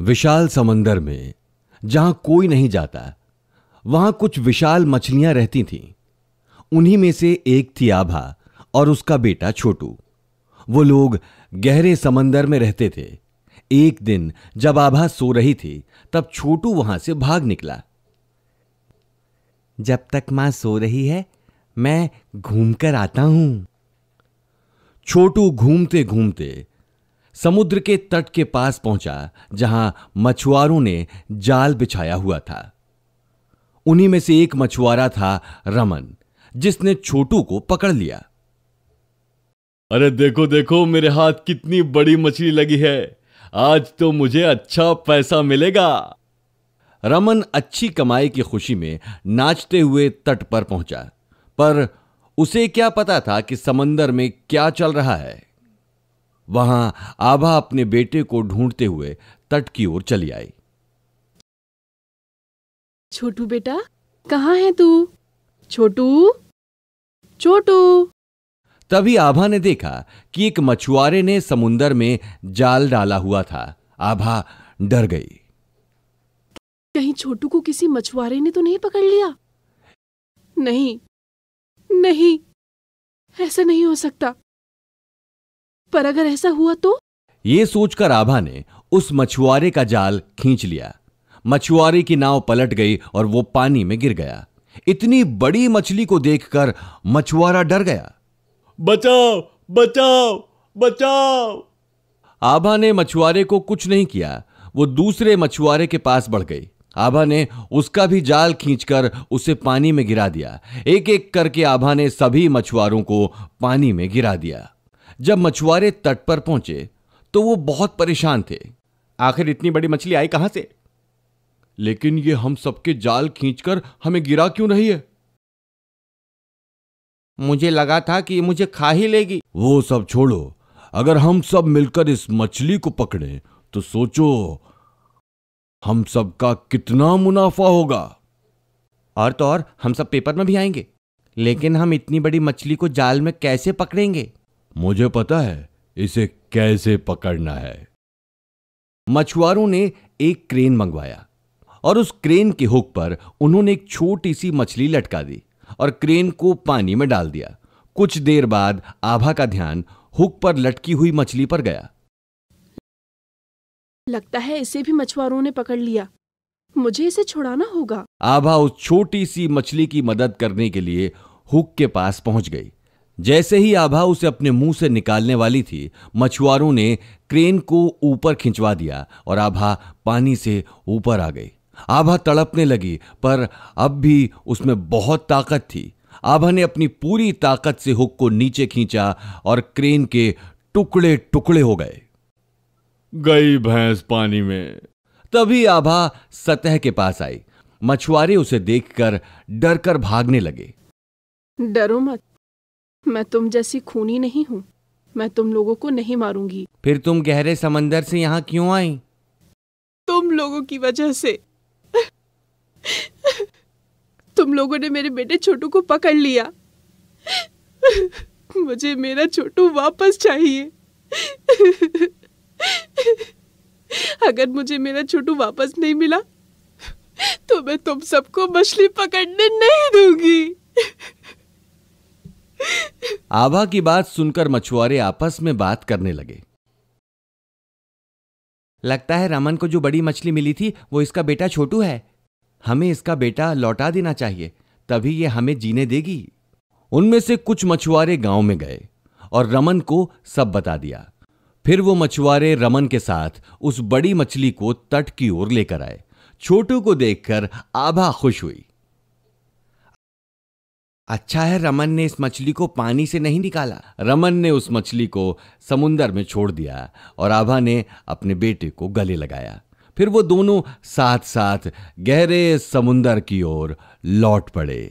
विशाल समंदर में जहां कोई नहीं जाता वहां कुछ विशाल मछलियां रहती थीं उन्हीं में से एक थी आभा और उसका बेटा छोटू वो लोग गहरे समंदर में रहते थे एक दिन जब आभा सो रही थी तब छोटू वहां से भाग निकला जब तक मां सो रही है मैं घूमकर आता हूं छोटू घूमते घूमते समुद्र के तट के पास पहुंचा जहां मछुआरों ने जाल बिछाया हुआ था उन्हीं में से एक मछुआरा था रमन जिसने छोटू को पकड़ लिया अरे देखो देखो मेरे हाथ कितनी बड़ी मछली लगी है आज तो मुझे अच्छा पैसा मिलेगा रमन अच्छी कमाई की खुशी में नाचते हुए तट पर पहुंचा पर उसे क्या पता था कि समंदर में क्या चल रहा है वहां आभा अपने बेटे को ढूंढते हुए तट की ओर चली आई छोटू बेटा कहाँ है तू छोटू छोटू तभी आभा ने देखा कि एक मछुआरे ने समुंदर में जाल डाला हुआ था आभा डर गई कहीं छोटू को किसी मछुआरे ने तो नहीं पकड़ लिया नहीं नहीं ऐसा नहीं हो सकता पर अगर ऐसा हुआ तो ये सोचकर आभा ने उस मछुआरे का जाल खींच लिया मछुआरे की नाव पलट गई और वो पानी में गिर गया इतनी बड़ी मछली को देखकर मछुआरा डर गया बचाओ बचाओ बचाओ आभा ने मछुआरे को कुछ नहीं किया वो दूसरे मछुआरे के पास बढ़ गई आभा ने उसका भी जाल खींचकर उसे पानी में गिरा दिया एक एक करके आभा ने सभी मछुआरों को पानी में गिरा दिया जब मछुआरे तट पर पहुंचे तो वो बहुत परेशान थे आखिर इतनी बड़ी मछली आई कहां से लेकिन ये हम सबके जाल खींचकर हमें गिरा क्यों रही है मुझे लगा था कि मुझे खा ही लेगी वो सब छोड़ो अगर हम सब मिलकर इस मछली को पकड़े तो सोचो हम सबका कितना मुनाफा होगा और तो और हम सब पेपर में भी आएंगे लेकिन हम इतनी बड़ी मछली को जाल में कैसे पकड़ेंगे मुझे पता है इसे कैसे पकड़ना है मछुआरों ने एक क्रेन मंगवाया और उस क्रेन के हुक पर उन्होंने एक छोटी सी मछली लटका दी और क्रेन को पानी में डाल दिया कुछ देर बाद आभा का ध्यान हुक पर लटकी हुई मछली पर गया लगता है इसे भी मछुआरों ने पकड़ लिया मुझे इसे छुड़ाना होगा आभा उस छोटी सी मछली की मदद करने के लिए हुक के पास पहुंच गई जैसे ही आभा उसे अपने मुंह से निकालने वाली थी मछुआरों ने क्रेन को ऊपर खिंचवा दिया और आभा पानी से ऊपर आ गई आभा तड़पने लगी पर अब भी उसमें बहुत ताकत थी आभा ने अपनी पूरी ताकत से हुक को नीचे खींचा और क्रेन के टुकड़े टुकड़े हो गए गई भैंस पानी में तभी आभा सतह के पास आई मछुआरे उसे देखकर डरकर भागने लगे डरो मत मैं तुम जैसी खूनी नहीं हूँ मैं तुम लोगों को नहीं मारूंगी फिर तुम गहरे समंदर से यहाँ क्यों आई तुम लोगों की वजह से तुम लोगों ने मेरे बेटे छोटू को पकड़ लिया मुझे मेरा छोटू वापस चाहिए अगर मुझे मेरा छोटू वापस नहीं मिला तो मैं तुम सबको मछली पकड़ने नहीं दूंगी आभा की बात सुनकर मछुआरे आपस में बात करने लगे लगता है रमन को जो बड़ी मछली मिली थी वो इसका बेटा छोटू है हमें इसका बेटा लौटा देना चाहिए तभी ये हमें जीने देगी उनमें से कुछ मछुआरे गांव में गए और रमन को सब बता दिया फिर वो मछुआरे रमन के साथ उस बड़ी मछली को तट की ओर लेकर आए छोटू को देखकर आभा खुश हुई अच्छा है रमन ने इस मछली को पानी से नहीं निकाला रमन ने उस मछली को समुंदर में छोड़ दिया और आभा ने अपने बेटे को गले लगाया फिर वो दोनों साथ साथ गहरे समुंदर की ओर लौट पड़े